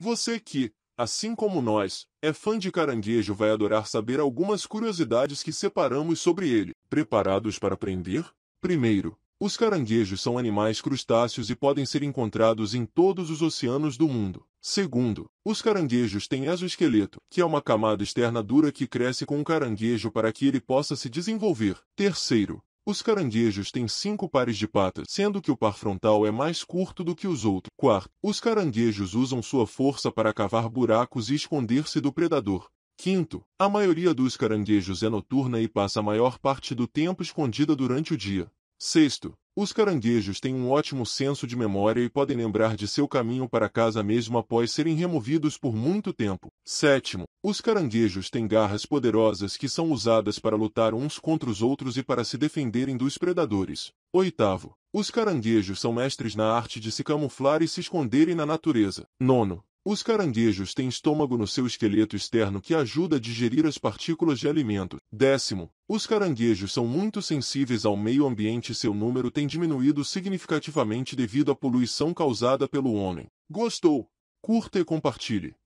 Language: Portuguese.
Você que, assim como nós, é fã de caranguejo vai adorar saber algumas curiosidades que separamos sobre ele. Preparados para aprender? Primeiro, os caranguejos são animais crustáceos e podem ser encontrados em todos os oceanos do mundo. Segundo, os caranguejos têm exoesqueleto, que é uma camada externa dura que cresce com o caranguejo para que ele possa se desenvolver. Terceiro, os caranguejos têm cinco pares de patas, sendo que o par frontal é mais curto do que os outros. Quarto, os caranguejos usam sua força para cavar buracos e esconder-se do predador. Quinto, a maioria dos caranguejos é noturna e passa a maior parte do tempo escondida durante o dia. Sexto, os caranguejos têm um ótimo senso de memória e podem lembrar de seu caminho para casa mesmo após serem removidos por muito tempo. Sétimo, os caranguejos têm garras poderosas que são usadas para lutar uns contra os outros e para se defenderem dos predadores. Oitavo, os caranguejos são mestres na arte de se camuflar e se esconderem na natureza. Nono, os caranguejos têm estômago no seu esqueleto externo que ajuda a digerir as partículas de alimento. Décimo, os caranguejos são muito sensíveis ao meio ambiente e seu número tem diminuído significativamente devido à poluição causada pelo homem. Gostou? Curta e compartilhe.